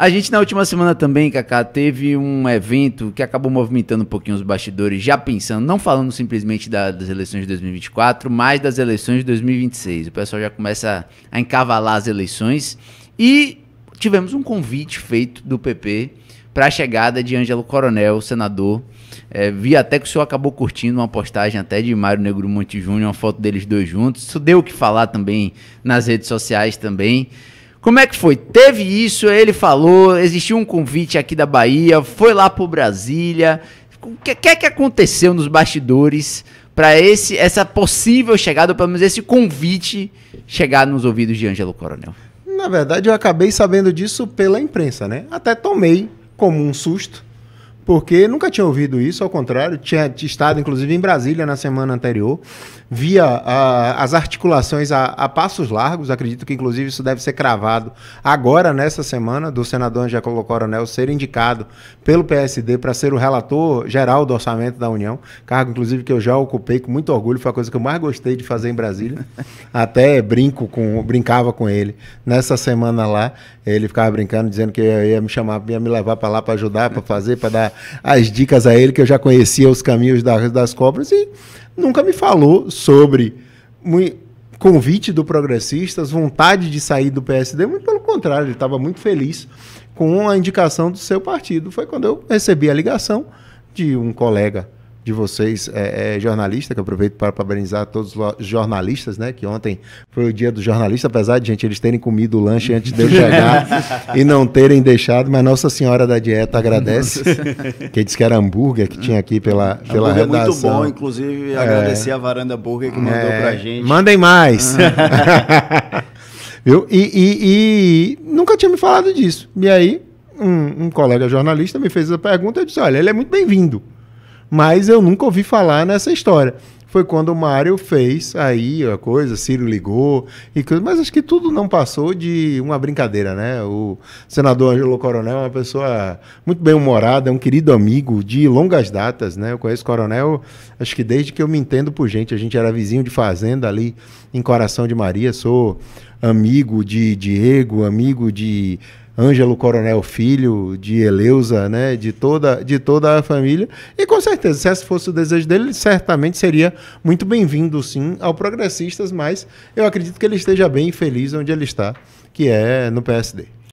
A gente na última semana também, Kaká, teve um evento que acabou movimentando um pouquinho os bastidores, já pensando, não falando simplesmente da, das eleições de 2024, mas das eleições de 2026. O pessoal já começa a encavalar as eleições e tivemos um convite feito do PP para a chegada de Ângelo Coronel, senador. É, vi até que o senhor acabou curtindo uma postagem até de Mário Negro Monte Júnior, uma foto deles dois juntos. Isso deu o que falar também nas redes sociais também. Como é que foi? Teve isso, ele falou, existiu um convite aqui da Bahia, foi lá pro Brasília. O que, que é que aconteceu nos bastidores para esse essa possível chegada, ou pelo menos esse convite chegar nos ouvidos de Ângelo Coronel? Na verdade, eu acabei sabendo disso pela imprensa, né? Até tomei como um susto porque nunca tinha ouvido isso, ao contrário, tinha estado inclusive em Brasília na semana anterior, via a, ah, as articulações a, a, passos largos, acredito que inclusive isso deve ser cravado agora nessa semana, do senador o Coronel ser indicado pelo PSD para ser o relator geral do orçamento da União, cargo inclusive que eu já ocupei com muito orgulho, foi a coisa que eu mais gostei de fazer em Brasília, até brinco com, brincava com ele nessa semana lá, ele ficava brincando, dizendo que ia, ia me chamar, ia me levar para lá para ajudar, para fazer, para dar as dicas a ele, que eu já conhecia os caminhos das, das cobras, e nunca me falou sobre convite do Progressistas, vontade de sair do PSD, muito pelo contrário, ele estava muito feliz com a indicação do seu partido. Foi quando eu recebi a ligação de um colega de vocês é, é, jornalista, que aproveito para parabenizar todos os jornalistas, né? Que ontem foi o dia do jornalista, apesar de gente eles terem comido o lanche antes de eu chegar e não terem deixado, mas Nossa Senhora da Dieta agradece. que disse que era hambúrguer que tinha aqui pela, pela é redação. Muito bom, inclusive é. agradecer a Varanda Burger que mandou para pra é. gente. Mandem mais. Ah. Viu? E, e, e nunca tinha me falado disso. E aí, um, um, colega jornalista me fez essa pergunta. Eu disse: Olha, ele é muito bem-vindo mas eu nunca ouvi falar nessa história. Foi quando o Mário fez aí a coisa, Ciro ligou e coisa, mas acho que tudo não passou de uma brincadeira, né? O senador Angelo Coronel é uma pessoa muito bem-humorada, é um querido amigo de longas datas, né? Eu conheço o Coronel, acho que desde que eu me entendo por gente, a gente era vizinho de fazenda ali em Coração de Maria, sou amigo de Diego, amigo de Ângelo Coronel Filho, de Eleusa, né, de toda, de toda a família. E com certeza, se esse fosse o desejo dele, certamente seria muito bem-vindo, sim, ao Progressistas, mas eu acredito que ele esteja bem feliz onde ele está, que é no PSD.